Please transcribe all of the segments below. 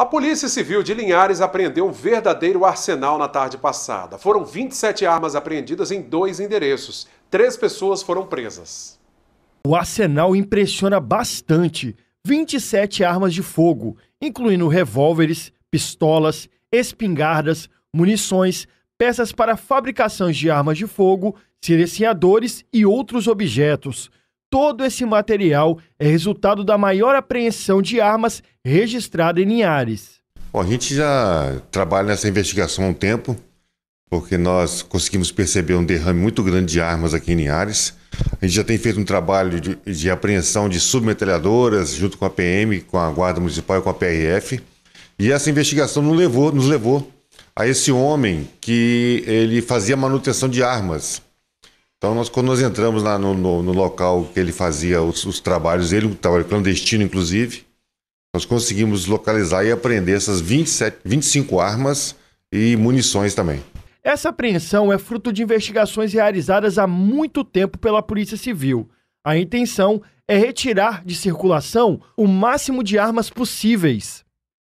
A Polícia Civil de Linhares apreendeu um verdadeiro arsenal na tarde passada. Foram 27 armas apreendidas em dois endereços. Três pessoas foram presas. O arsenal impressiona bastante. 27 armas de fogo, incluindo revólveres, pistolas, espingardas, munições, peças para fabricação de armas de fogo, silenciadores e outros objetos. Todo esse material é resultado da maior apreensão de armas registrada em Linhares. Bom, a gente já trabalha nessa investigação há um tempo, porque nós conseguimos perceber um derrame muito grande de armas aqui em Linhares. A gente já tem feito um trabalho de, de apreensão de submetralhadoras junto com a PM, com a Guarda Municipal e com a PRF. E essa investigação nos levou, nos levou a esse homem que ele fazia manutenção de armas então, nós, quando nós entramos lá no, no, no local que ele fazia os, os trabalhos, ele um trabalho clandestino, inclusive, nós conseguimos localizar e apreender essas 27, 25 armas e munições também. Essa apreensão é fruto de investigações realizadas há muito tempo pela Polícia Civil. A intenção é retirar de circulação o máximo de armas possíveis,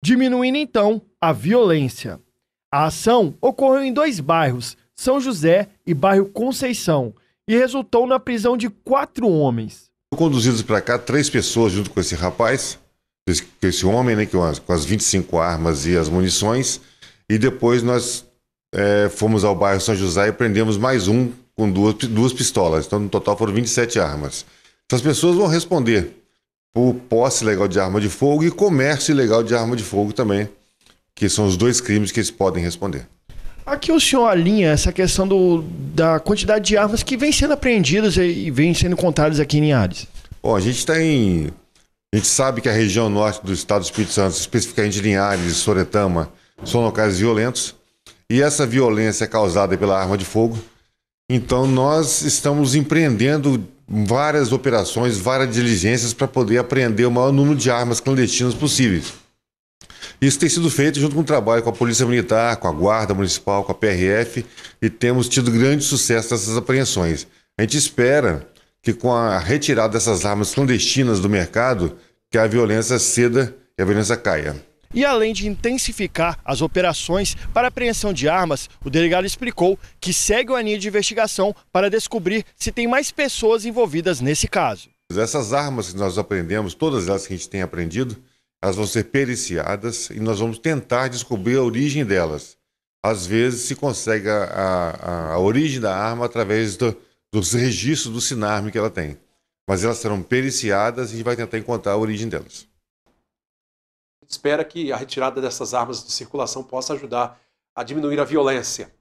diminuindo então a violência. A ação ocorreu em dois bairros, são José e bairro Conceição, e resultou na prisão de quatro homens. Conduzidos para cá, três pessoas junto com esse rapaz, com esse homem, né, com, as, 25 armas e as munições, e depois nós é, fomos ao bairro São José e prendemos mais um com duas, duas pistolas. Então, no total foram 27 armas. Essas então, pessoas vão responder por posse legal de arma de fogo e comércio ilegal de arma de fogo também, que são os dois crimes que eles podem responder. Aqui o senhor alinha essa questão do, da quantidade de armas que vem sendo apreendidas e, e vem sendo contadas aqui em Linhares. Bom, a gente tem. A gente sabe que a região norte do estado do Espírito Santo, especificamente Linhares e Soretama, são locais violentos. E essa violência é causada pela arma de fogo. Então nós estamos empreendendo várias operações, várias diligências para poder apreender o maior número de armas clandestinas possíveis. Isso tem sido feito junto com o trabalho com a Polícia Militar, com a Guarda Municipal, com a PRF e temos tido grande sucesso nessas apreensões. A gente espera que com a retirada dessas armas clandestinas do mercado, que a violência ceda e a violência caia. E além de intensificar as operações para apreensão de armas, o delegado explicou que segue uma linha de investigação para descobrir se tem mais pessoas envolvidas nesse caso. Essas armas que nós aprendemos, todas elas que a gente tem aprendido, elas vão ser periciadas e nós vamos tentar descobrir a origem delas. Às vezes se consegue a, a, a origem da arma através do, dos registros do sinarme que ela tem. Mas elas serão periciadas e a gente vai tentar encontrar a origem delas. Espera que a retirada dessas armas de circulação possa ajudar a diminuir a violência